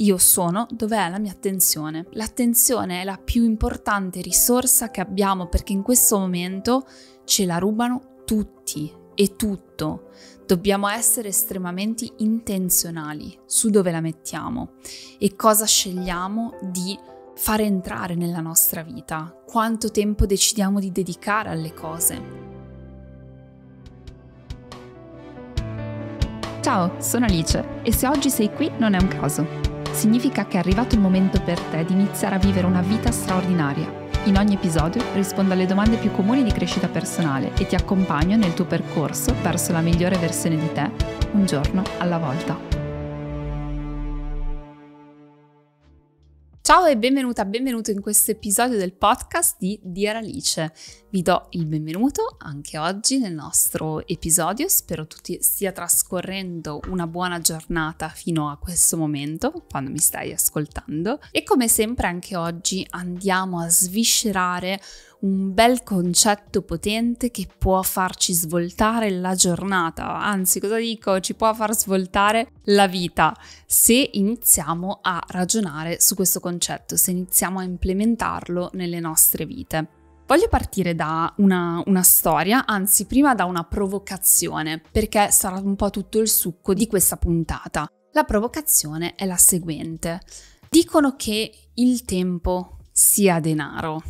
io sono dove è la mia attenzione. L'attenzione è la più importante risorsa che abbiamo perché in questo momento ce la rubano tutti e tutto. Dobbiamo essere estremamente intenzionali su dove la mettiamo e cosa scegliamo di far entrare nella nostra vita, quanto tempo decidiamo di dedicare alle cose. Ciao, sono Alice e se oggi sei qui non è un caso significa che è arrivato il momento per te di iniziare a vivere una vita straordinaria. In ogni episodio rispondo alle domande più comuni di crescita personale e ti accompagno nel tuo percorso verso la migliore versione di te, un giorno alla volta. Ciao e benvenuta, benvenuto in questo episodio del podcast di Dear Alice. Vi do il benvenuto anche oggi nel nostro episodio, spero tutti stia trascorrendo una buona giornata fino a questo momento, quando mi stai ascoltando. E come sempre anche oggi andiamo a sviscerare un bel concetto potente che può farci svoltare la giornata, anzi cosa dico, ci può far svoltare la vita se iniziamo a ragionare su questo concetto, se iniziamo a implementarlo nelle nostre vite. Voglio partire da una, una, storia, anzi prima da una provocazione, perché sarà un po' tutto il succo di questa puntata. La provocazione è la seguente. Dicono che il tempo sia denaro.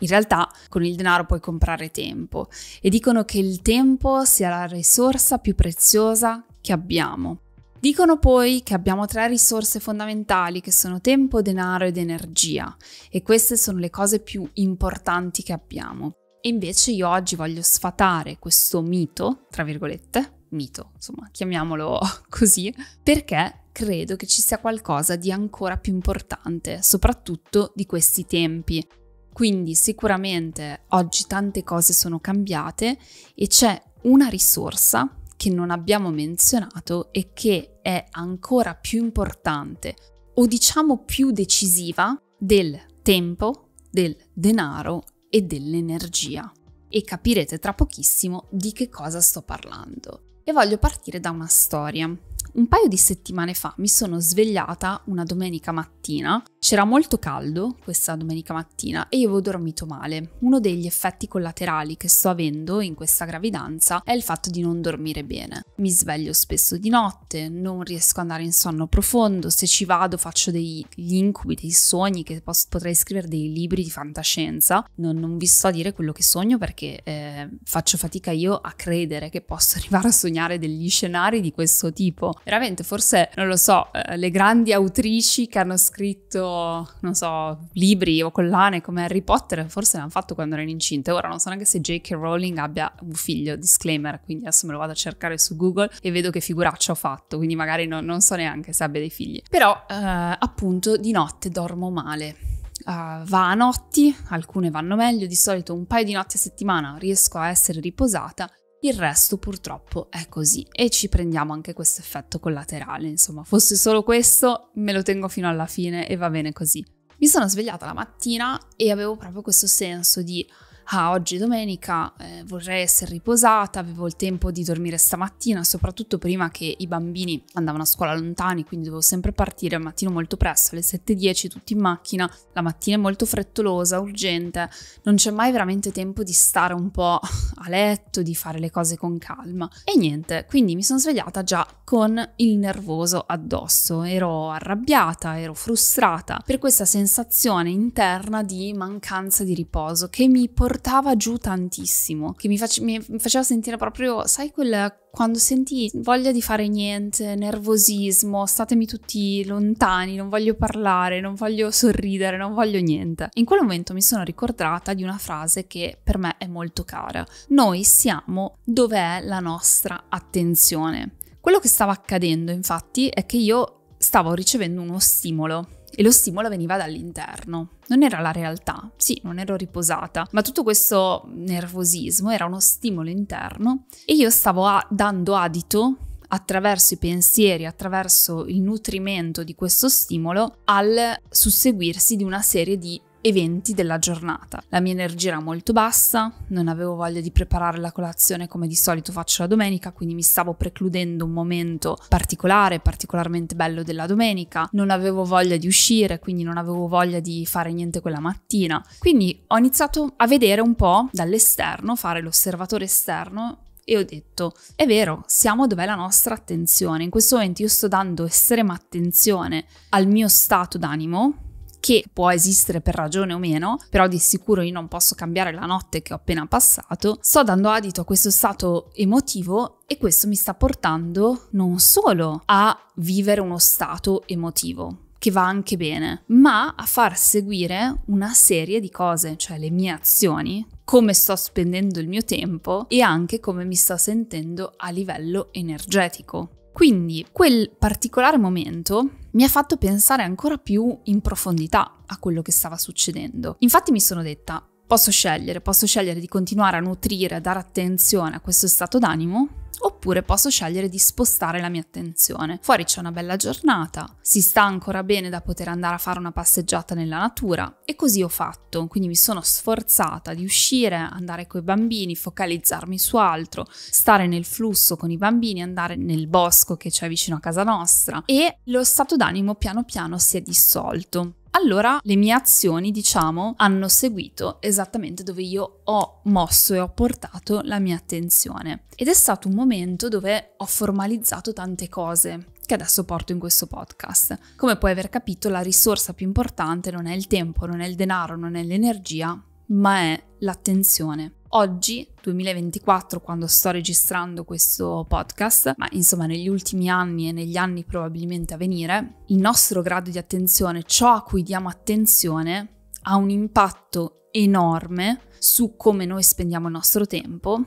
In realtà con il denaro puoi comprare tempo e dicono che il tempo sia la risorsa più preziosa che abbiamo. Dicono poi che abbiamo tre risorse fondamentali che sono tempo, denaro ed energia e queste sono le cose più importanti che abbiamo. E invece io oggi voglio sfatare questo mito, tra virgolette, mito, insomma, chiamiamolo così, perché credo che ci sia qualcosa di ancora più importante, soprattutto di questi tempi, quindi sicuramente oggi tante cose sono cambiate e c'è una risorsa che non abbiamo menzionato e che è ancora più importante o diciamo più decisiva del tempo, del denaro e dell'energia. E capirete tra pochissimo di che cosa sto parlando. E voglio partire da una storia un paio di settimane fa mi sono svegliata una domenica mattina, c'era molto caldo questa domenica mattina e io avevo dormito male. Uno degli effetti collaterali che sto avendo in questa gravidanza è il fatto di non dormire bene. Mi sveglio spesso di notte, non riesco ad andare in sonno profondo, se ci vado faccio degli incubi, dei sogni che posso, potrei scrivere dei libri di fantascienza. Non, non, vi sto a dire quello che sogno perché eh, faccio fatica io a credere che posso arrivare a sognare degli scenari di questo tipo veramente forse, non lo so, eh, le grandi autrici che hanno scritto, non so, libri o collane come Harry Potter, forse l'hanno fatto quando erano incinte. Ora non so neanche se J.K. Rowling abbia un figlio, disclaimer, quindi adesso me lo vado a cercare su Google e vedo che figuraccia ho fatto, quindi magari no, non so neanche se abbia dei figli. Però eh, appunto di notte dormo male. Uh, va a notti, alcune vanno meglio, di solito un paio di notti a settimana riesco a essere riposata, il resto purtroppo è così e ci prendiamo anche questo effetto collaterale, insomma, fosse solo questo me lo tengo fino alla fine e va bene così. Mi sono svegliata la mattina e avevo proprio questo senso di ah oggi domenica eh, vorrei essere riposata, avevo il tempo di dormire stamattina, soprattutto prima che i bambini andavano a scuola lontani, quindi dovevo sempre partire al mattino molto presto, alle 7.10 tutti in macchina, la mattina è molto frettolosa, urgente, non c'è mai veramente tempo di stare un po' a letto, di fare le cose con calma. E niente, quindi mi sono svegliata già con il nervoso addosso, ero arrabbiata, ero frustrata per questa sensazione interna di mancanza di riposo che mi portava portava giù tantissimo, che mi, face, mi faceva sentire proprio, sai, quel quando senti voglia di fare niente, nervosismo, statemi tutti lontani, non voglio parlare, non voglio sorridere, non voglio niente. In quel momento mi sono ricordata di una frase che per me è molto cara. Noi siamo dov'è la nostra attenzione. Quello che stava accadendo infatti è che io stavo ricevendo uno stimolo e lo stimolo veniva dall'interno. Non era la realtà, sì, non ero riposata, ma tutto questo nervosismo era uno stimolo interno e io stavo a- dando adito attraverso i pensieri, attraverso il nutrimento di questo stimolo, al susseguirsi di una serie di eventi della giornata. La mia energia era molto bassa, non avevo voglia di preparare la colazione come di solito faccio la domenica, quindi mi stavo precludendo un momento particolare, particolarmente bello della domenica, non avevo voglia di uscire, quindi non avevo voglia di fare niente quella mattina. Quindi ho iniziato a vedere un po' dall'esterno, fare l'osservatore esterno e ho detto, è vero, siamo dov'è la nostra attenzione, in questo momento io sto dando estrema attenzione al mio stato d'animo, che può esistere per ragione o meno, però di sicuro io non posso cambiare la notte che ho appena passato, sto dando adito a questo stato emotivo e questo mi sta portando non solo a vivere uno stato emotivo, che va anche bene, ma a far seguire una serie di cose, cioè le mie azioni, come sto spendendo il mio tempo e anche come mi sto sentendo a livello energetico. Quindi quel particolare momento mi ha fatto pensare ancora più in profondità a quello che stava succedendo. Infatti mi sono detta, Posso scegliere, posso scegliere di continuare a nutrire, a dare attenzione a questo stato d'animo, oppure posso scegliere di spostare la mia attenzione. Fuori c'è una bella giornata, si sta ancora bene da poter andare a fare una passeggiata nella natura e così ho fatto, quindi mi sono sforzata di uscire, andare coi bambini, focalizzarmi su altro, stare nel flusso con i bambini, andare nel bosco che c'è vicino a casa nostra e lo stato d'animo piano piano si è dissolto allora le mie azioni, diciamo, hanno seguito esattamente dove io ho mosso e ho portato la mia attenzione. Ed è stato un momento dove ho formalizzato tante cose che adesso porto in questo podcast. Come puoi aver capito, la risorsa più importante non è il tempo, non è il denaro, non è l'energia, ma è l'attenzione. Oggi, 2024, quando sto registrando questo podcast, ma insomma negli ultimi anni e negli anni probabilmente a venire, il nostro grado di attenzione, ciò a cui diamo attenzione, ha un impatto enorme su come noi spendiamo il nostro tempo,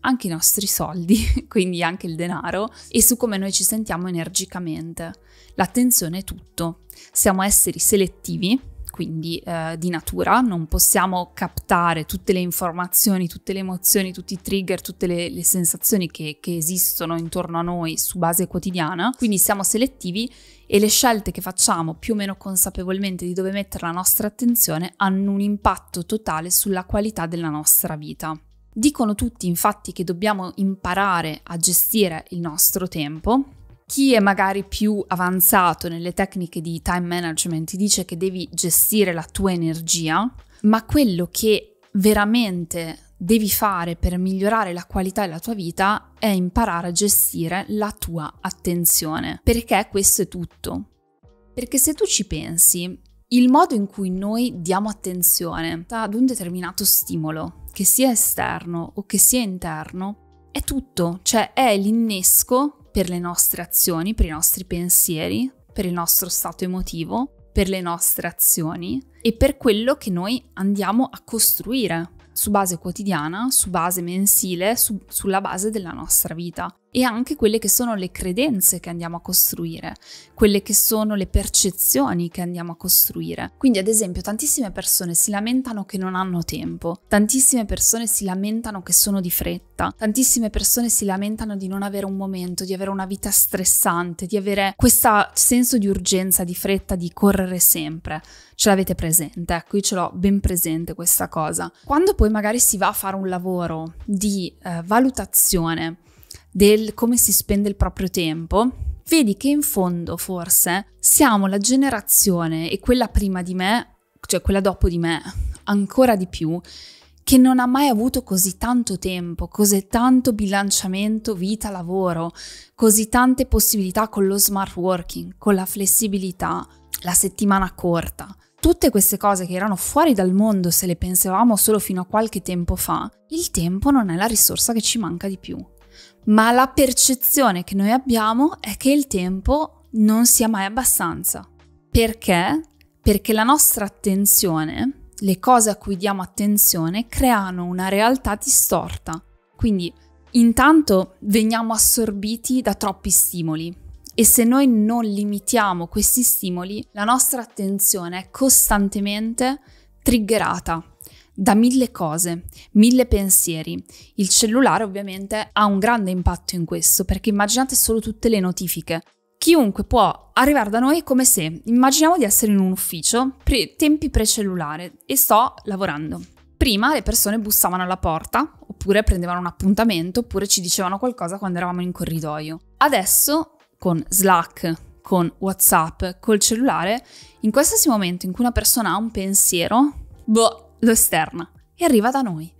anche i nostri soldi, quindi anche il denaro, e su come noi ci sentiamo energicamente. L'attenzione è tutto. Siamo esseri selettivi quindi eh, di natura, non possiamo captare tutte le informazioni, tutte le emozioni, tutti i trigger, tutte le, le sensazioni che, che esistono intorno a noi su base quotidiana, quindi siamo selettivi e le scelte che facciamo più o meno consapevolmente di dove mettere la nostra attenzione hanno un impatto totale sulla qualità della nostra vita. Dicono tutti infatti che dobbiamo imparare a gestire il nostro tempo, chi è magari più avanzato nelle tecniche di time management ti dice che devi gestire la tua energia, ma quello che veramente devi fare per migliorare la qualità della tua vita è imparare a gestire la tua attenzione, perché questo è tutto. Perché se tu ci pensi, il modo in cui noi diamo attenzione ad un determinato stimolo, che sia esterno o che sia interno, è tutto, cioè è l'innesco per le nostre azioni, per i nostri pensieri, per il nostro stato emotivo, per le nostre azioni e per quello che noi andiamo a costruire su base quotidiana, su base mensile, su, sulla base della nostra vita e anche quelle che sono le credenze che andiamo a costruire, quelle che sono le percezioni che andiamo a costruire. Quindi ad esempio tantissime persone si lamentano che non hanno tempo, tantissime persone si lamentano che sono di fretta, tantissime persone si lamentano di non avere un momento, di avere una vita stressante, di avere questo senso di urgenza, di fretta, di correre sempre. Ce l'avete presente, ecco, io ce l'ho ben presente questa cosa. Quando poi magari si va a fare un lavoro di eh, valutazione, del come si spende il proprio tempo, vedi che in fondo forse siamo la generazione e quella prima di me, cioè quella dopo di me, ancora di più, che non ha mai avuto così tanto tempo, così tanto bilanciamento vita-lavoro, così tante possibilità con lo smart working, con la flessibilità, la settimana corta. Tutte queste cose che erano fuori dal mondo se le pensavamo solo fino a qualche tempo fa, il tempo non è la risorsa che ci manca di più ma la percezione che noi abbiamo è che il tempo non sia mai abbastanza. Perché? Perché la nostra attenzione, le cose a cui diamo attenzione, creano una realtà distorta. Quindi intanto veniamo assorbiti da troppi stimoli e se noi non limitiamo questi stimoli, la nostra attenzione è costantemente triggerata da mille cose, mille pensieri. Il cellulare ovviamente ha un grande impatto in questo perché immaginate solo tutte le notifiche. Chiunque può arrivare da noi come se immaginiamo di essere in un ufficio, pre- tempi precellulare e sto lavorando. Prima le persone bussavano alla porta, oppure prendevano un appuntamento, oppure ci dicevano qualcosa quando eravamo in corridoio. Adesso con Slack, con WhatsApp, col cellulare, in qualsiasi momento in cui una persona ha un pensiero, boh, lo esterna e arriva da noi.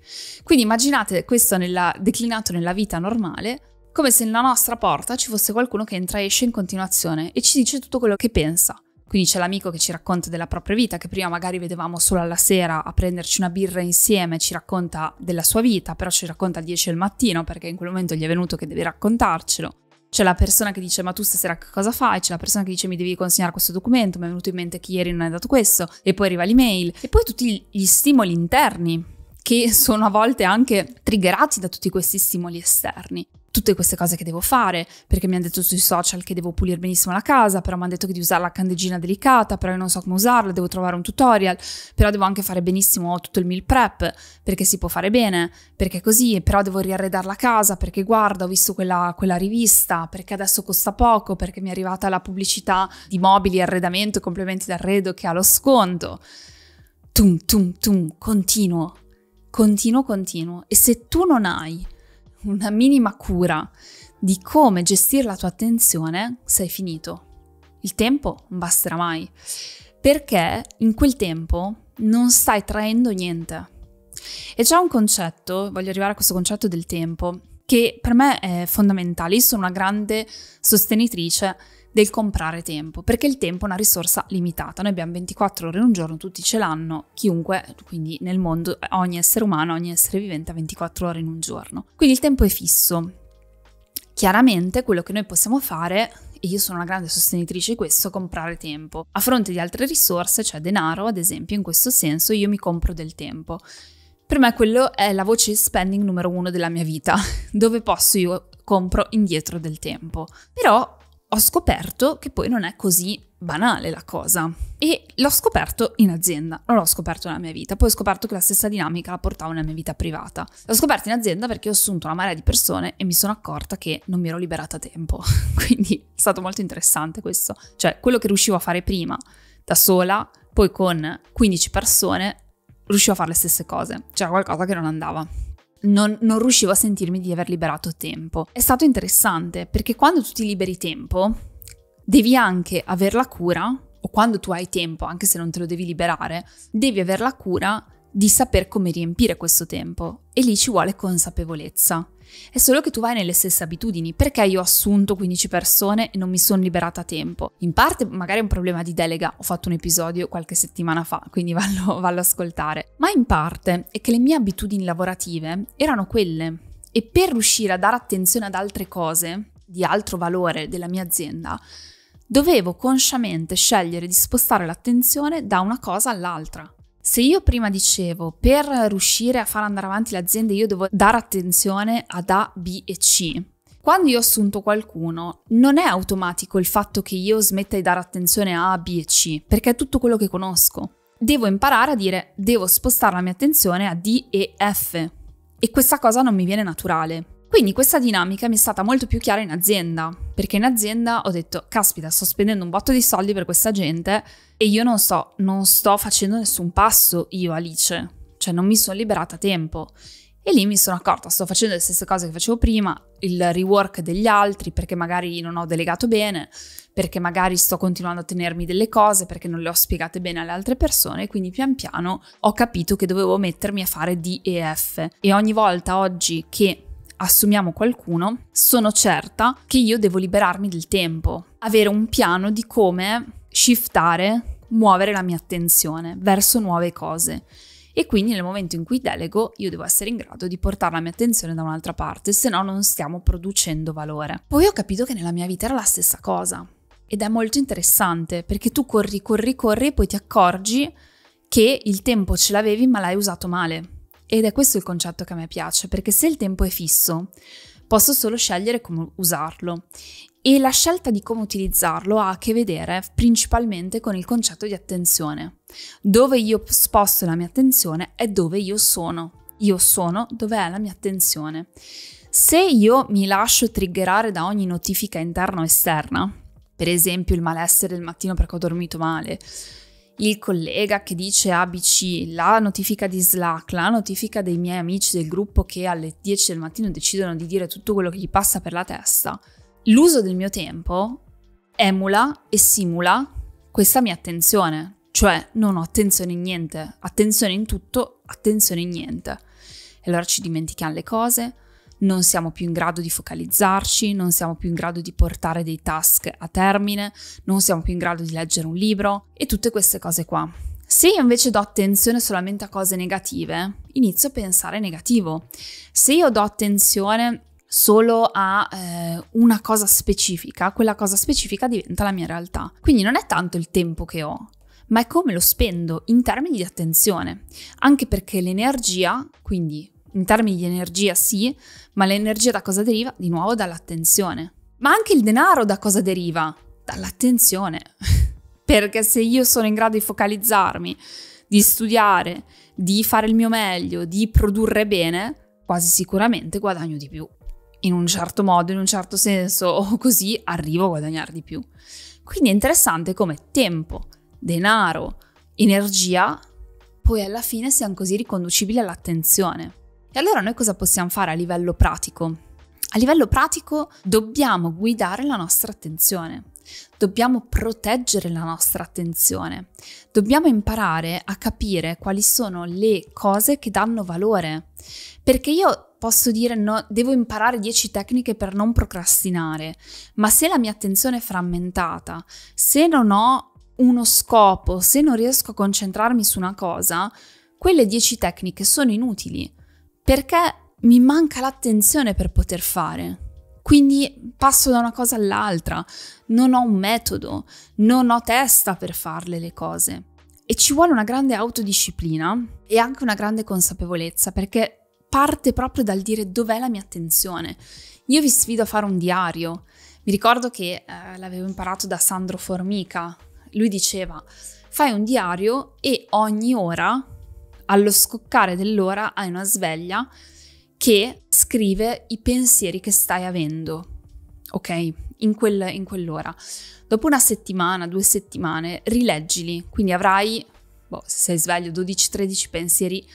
Quindi immaginate questo nella, declinato nella vita normale, come se nella nostra porta ci fosse qualcuno che entra e esce in continuazione e ci dice tutto quello che pensa. Quindi c'è l'amico che ci racconta della propria vita, che prima magari vedevamo solo alla sera a prenderci una birra insieme, ci racconta della sua vita, però ci racconta alle 10 del mattino perché in quel momento gli è venuto che deve raccontarcelo c'è la persona che dice ma tu stasera che cosa fai, c'è la persona che dice mi devi consegnare questo documento, mi è venuto in mente che ieri non hai dato questo, e poi arriva l'email, e poi tutti gli stimoli interni che sono a volte anche triggerati da tutti questi stimoli esterni tutte queste cose che devo fare, perché mi hanno detto sui social che devo pulire benissimo la casa, però mi hanno detto che di usare la candeggina delicata, però io non so come usarla, devo trovare un tutorial, però devo anche fare benissimo tutto il meal prep, perché si può fare bene, perché così, però devo riarredare la casa, perché guarda, ho visto quella, quella rivista, perché adesso costa poco, perché mi è arrivata la pubblicità di mobili, arredamento, complementi d'arredo che ha lo sconto. Tum, tum, tum, continuo, continuo, continuo. E se tu non hai una minima cura di come gestire la tua attenzione, sei finito. Il tempo non basterà mai, perché in quel tempo non stai traendo niente. E c'è un concetto, voglio arrivare a questo concetto del tempo, che per me è fondamentale. Io sono una grande sostenitrice del comprare tempo, perché il tempo è una risorsa limitata, noi abbiamo 24 ore in un giorno, tutti ce l'hanno, chiunque, quindi nel mondo ogni essere umano, ogni essere vivente ha 24 ore in un giorno. Quindi il tempo è fisso. Chiaramente quello che noi possiamo fare e io sono una grande sostenitrice di questo, comprare tempo. A fronte di altre risorse, cioè denaro, ad esempio, in questo senso io mi compro del tempo. Per me quello è la voce di spending numero uno della mia vita, dove posso io compro indietro del tempo. Però ho scoperto che poi non è così banale la cosa. E l'ho scoperto in azienda, non l'ho scoperto nella mia vita, poi ho scoperto che la stessa dinamica la portavo nella mia vita privata. L'ho scoperto in azienda perché ho assunto una marea di persone e mi sono accorta che non mi ero liberata a tempo, quindi è stato molto interessante questo. Cioè, quello che riuscivo a fare prima da sola, poi con 15 persone, riuscivo a fare le stesse cose, c'era qualcosa che non andava non, non, riuscivo a sentirmi di aver liberato tempo. È stato interessante perché quando tu ti liberi tempo, devi anche aver la cura, o quando tu hai tempo, anche se non te lo devi liberare, devi aver la cura di saper come riempire questo tempo e lì ci vuole consapevolezza. È solo che tu vai nelle stesse abitudini, perché io ho assunto 15 persone e non mi sono liberata a tempo. In parte magari è un problema di delega, ho fatto un episodio qualche settimana fa, quindi vallo, vallo ascoltare, ma in parte è che le mie abitudini lavorative erano quelle e per riuscire a dare attenzione ad altre cose di altro valore della mia azienda, dovevo consciamente scegliere di spostare l'attenzione da una cosa all'altra. Se io prima dicevo per riuscire a far andare avanti l'azienda io devo dare attenzione ad A, B e C, quando io ho assunto qualcuno, non è automatico il fatto che io smetta di dare attenzione a A, B e C, perché è tutto quello che conosco. Devo imparare a dire, devo spostare la mia attenzione a D e F. E questa cosa non mi viene naturale. Quindi questa dinamica mi è stata molto più chiara in azienda, perché in azienda ho detto, caspita, sto spendendo un botto di soldi per questa gente e io non sto, non sto facendo nessun passo io Alice, cioè non mi sono liberata a tempo. E lì mi sono accorta, sto facendo le stesse cose che facevo prima, il rework degli altri perché magari non ho delegato bene, perché magari sto continuando a tenermi delle cose, perché non le ho spiegate bene alle altre persone, quindi pian piano ho capito che dovevo mettermi a fare D e F. E ogni volta oggi che assumiamo qualcuno, sono certa che io devo liberarmi del tempo, avere un piano di come shiftare, muovere la mia attenzione verso nuove cose. E quindi nel momento in cui delego io devo essere in grado di portare la mia attenzione da un'altra parte, se no non stiamo producendo valore. Poi ho capito che nella mia vita era la stessa cosa ed è molto interessante perché tu corri, corri, corri e poi ti accorgi che il tempo ce l'avevi ma l'hai usato male ed è questo il concetto che a me piace, perché se il tempo è fisso, posso solo scegliere come usarlo. E la scelta di come utilizzarlo ha a che vedere principalmente con il concetto di attenzione. Dove io sposto la mia attenzione è dove io sono. Io sono dove è la mia attenzione. Se io mi lascio triggerare da ogni notifica interna o esterna, per esempio il malessere del mattino perché ho dormito male, il collega che dice ABC, la notifica di Slack, la notifica dei miei amici del gruppo che alle 10 del mattino decidono di dire tutto quello che gli passa per la testa, l'uso del mio tempo emula e simula questa mia attenzione, cioè non ho attenzione in niente, attenzione in tutto, attenzione in niente. E allora ci dimentichiamo le cose, non siamo più in grado di focalizzarci, non siamo più in grado di portare dei task a termine, non siamo più in grado di leggere un libro e tutte queste cose qua. Se io invece do attenzione solamente a cose negative, inizio a pensare negativo. Se io do attenzione solo a eh, una cosa specifica, quella cosa specifica diventa la mia realtà. Quindi non è tanto il tempo che ho, ma è come lo spendo in termini di attenzione, anche perché l'energia, quindi in termini di energia sì, ma l'energia da cosa deriva? Di nuovo dall'attenzione. Ma anche il denaro da cosa deriva? Dall'attenzione. Perché se io sono in grado di focalizzarmi, di studiare, di fare il mio meglio, di produrre bene, quasi sicuramente guadagno di più. In un certo modo, in un certo senso, o così arrivo a guadagnare di più. Quindi è interessante come tempo, denaro, energia, poi alla fine siano così riconducibili all'attenzione. E allora noi cosa possiamo fare a livello pratico? A livello pratico dobbiamo guidare la nostra attenzione, dobbiamo proteggere la nostra attenzione, dobbiamo imparare a capire quali sono le cose che danno valore, perché io posso dire no, devo imparare 10 tecniche per non procrastinare, ma se la mia attenzione è frammentata, se non ho uno scopo, se non riesco a concentrarmi su una cosa, quelle 10 tecniche sono inutili perché mi manca l'attenzione per poter fare. Quindi passo da una cosa all'altra, non ho un metodo, non ho testa per farle le cose. E ci vuole una grande autodisciplina e anche una grande consapevolezza perché parte proprio dal dire dov'è la mia attenzione. Io vi sfido a fare un diario. Mi ricordo che eh, l'avevo imparato da Sandro Formica. Lui diceva, fai un diario e ogni ora allo scoccare dell'ora hai una sveglia che scrive i pensieri che stai avendo, ok? In, quel, in quell'ora. Dopo una settimana, due settimane, rileggili, quindi avrai, boh, se sei sveglio, 12-13 pensieri,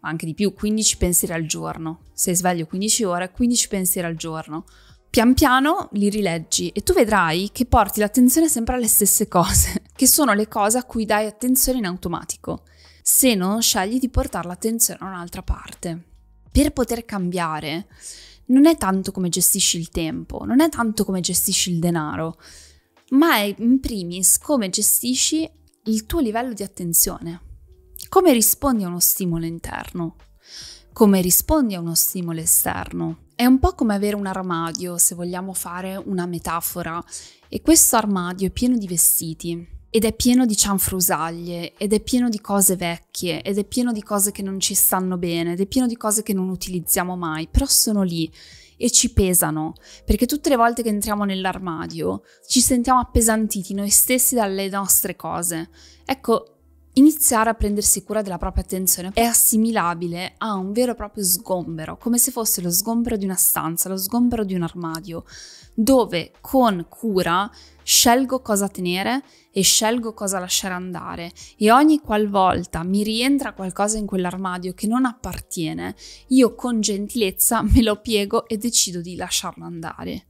ma anche di più, 15 pensieri al giorno. Sei sveglio 15 ore, 15 pensieri al giorno. Pian piano li rileggi e tu vedrai che porti l'attenzione sempre alle stesse cose, che sono le cose a cui dai attenzione in automatico se non scegli di portare l'attenzione a un'altra parte. Per poter cambiare non è tanto come gestisci il tempo, non è tanto come gestisci il denaro, ma è in primis come gestisci il tuo livello di attenzione, come rispondi a uno stimolo interno, come rispondi a uno stimolo esterno. È un po' come avere un armadio, se vogliamo fare una metafora, e questo armadio è pieno di vestiti ed è pieno di cianfrusaglie, ed è pieno di cose vecchie, ed è pieno di cose che non ci stanno bene, ed è pieno di cose che non utilizziamo mai, però sono lì e ci pesano, perché tutte le volte che entriamo nell'armadio ci sentiamo appesantiti noi stessi dalle nostre cose. Ecco, Iniziare a prendersi cura della propria attenzione è assimilabile a un vero e proprio sgombero, come se fosse lo sgombero di una stanza, lo sgombero di un armadio, dove con cura scelgo cosa tenere e scelgo cosa lasciare andare e ogni qualvolta mi rientra qualcosa in quell'armadio che non appartiene, io con gentilezza me lo piego e decido di lasciarlo andare,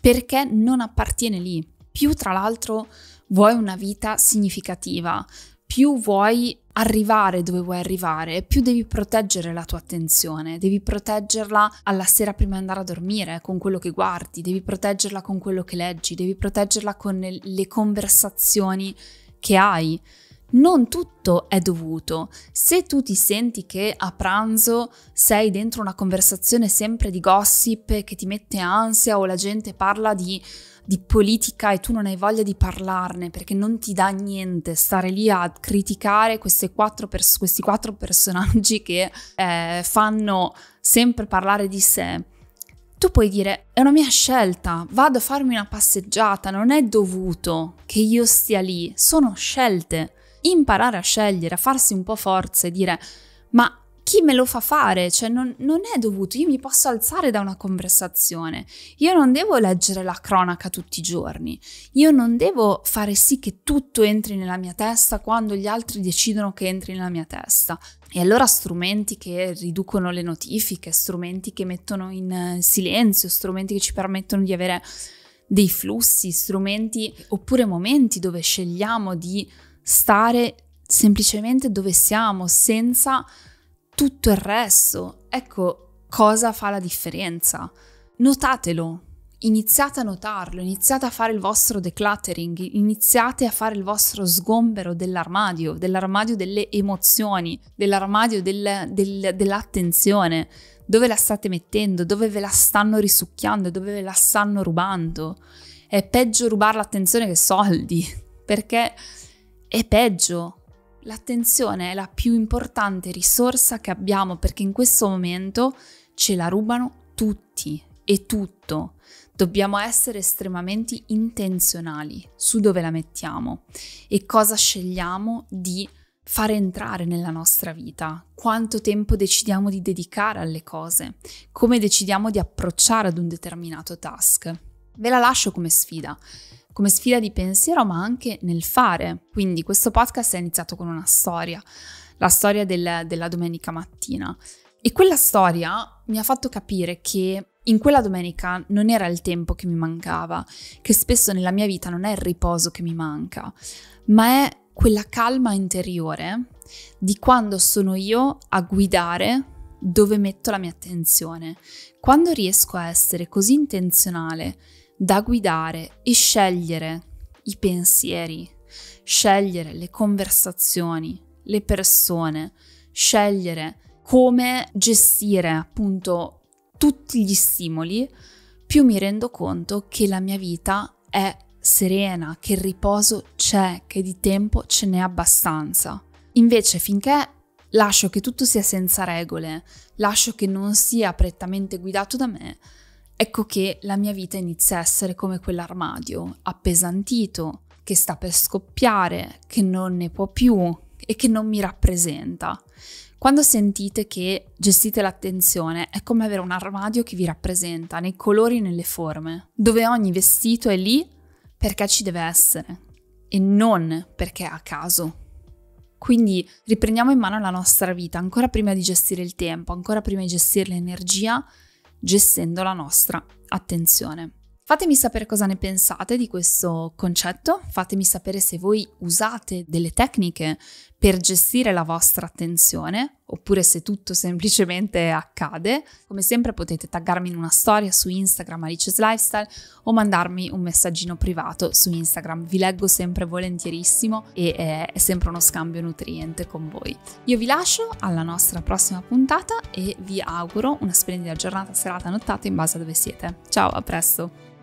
perché non appartiene lì. Più tra l'altro vuoi una vita significativa, più vuoi arrivare dove vuoi arrivare, più devi proteggere la tua attenzione, devi proteggerla alla sera prima di andare a dormire con quello che guardi, devi proteggerla con quello che leggi, devi proteggerla con le conversazioni che hai. Non tutto è dovuto. Se tu ti senti che a pranzo sei dentro una conversazione sempre di gossip che ti mette ansia o la gente parla di di politica e tu non hai voglia di parlarne perché non ti dà niente stare lì a criticare queste quattro pers- questi quattro personaggi che eh, fanno sempre parlare di sé. Tu puoi dire, è una mia scelta, vado a farmi una passeggiata, non è dovuto che io stia lì, sono scelte. Imparare a scegliere, a farsi un po' forza e dire, ma chi me lo fa fare? Cioè non, non, è dovuto, io mi posso alzare da una conversazione, io non devo leggere la cronaca tutti i giorni, io non devo fare sì che tutto entri nella mia testa quando gli altri decidono che entri nella mia testa. E allora strumenti che riducono le notifiche, strumenti che mettono in eh, silenzio, strumenti che ci permettono di avere dei flussi, strumenti oppure momenti dove scegliamo di stare semplicemente dove siamo senza tutto il resto. Ecco cosa fa la differenza. Notatelo, iniziate a notarlo, iniziate a fare il vostro decluttering, iniziate a fare il vostro sgombero dell'armadio, dell'armadio delle emozioni, dell'armadio del, del, dell'attenzione, dove la state mettendo, dove ve la stanno risucchiando, dove ve la stanno rubando. È peggio rubare l'attenzione che soldi, perché è peggio. L'attenzione è la più importante risorsa che abbiamo perché in questo momento ce la rubano tutti e tutto. Dobbiamo essere estremamente intenzionali su dove la mettiamo e cosa scegliamo di far entrare nella nostra vita, quanto tempo decidiamo di dedicare alle cose, come decidiamo di approcciare ad un determinato task. Ve la lascio come sfida come sfida di pensiero ma anche nel fare. Quindi questo podcast è iniziato con una storia, la storia del, della domenica mattina. E quella storia mi ha fatto capire che in quella domenica non era il tempo che mi mancava, che spesso nella mia vita non è il riposo che mi manca, ma è quella calma interiore di quando sono io a guidare dove metto la mia attenzione. Quando riesco a essere così intenzionale da guidare e scegliere i pensieri, scegliere le conversazioni, le persone, scegliere come gestire appunto tutti gli stimoli, più mi rendo conto che la mia vita è serena, che il riposo c'è, che di tempo ce n'è abbastanza. Invece finché lascio che tutto sia senza regole, lascio che non sia prettamente guidato da me, Ecco che la mia vita inizia a essere come quell'armadio, appesantito, che sta per scoppiare, che non ne può più e che non mi rappresenta. Quando sentite che gestite l'attenzione è come avere un armadio che vi rappresenta nei colori e nelle forme, dove ogni vestito è lì perché ci deve essere e non perché è a caso. Quindi riprendiamo in mano la nostra vita ancora prima di gestire il tempo, ancora prima di gestire l'energia gestendo la nostra attenzione. Fatemi sapere cosa ne pensate di questo concetto, fatemi sapere se voi usate delle tecniche per gestire la vostra attenzione oppure se tutto semplicemente accade. Come sempre potete taggarmi in una storia su Instagram Alice's Lifestyle o mandarmi un messaggino privato su Instagram. Vi leggo sempre volentierissimo e eh, è sempre uno scambio nutriente con voi. Io vi lascio alla nostra prossima puntata e vi auguro una splendida giornata, serata, nottata in base a dove siete. Ciao, a presto!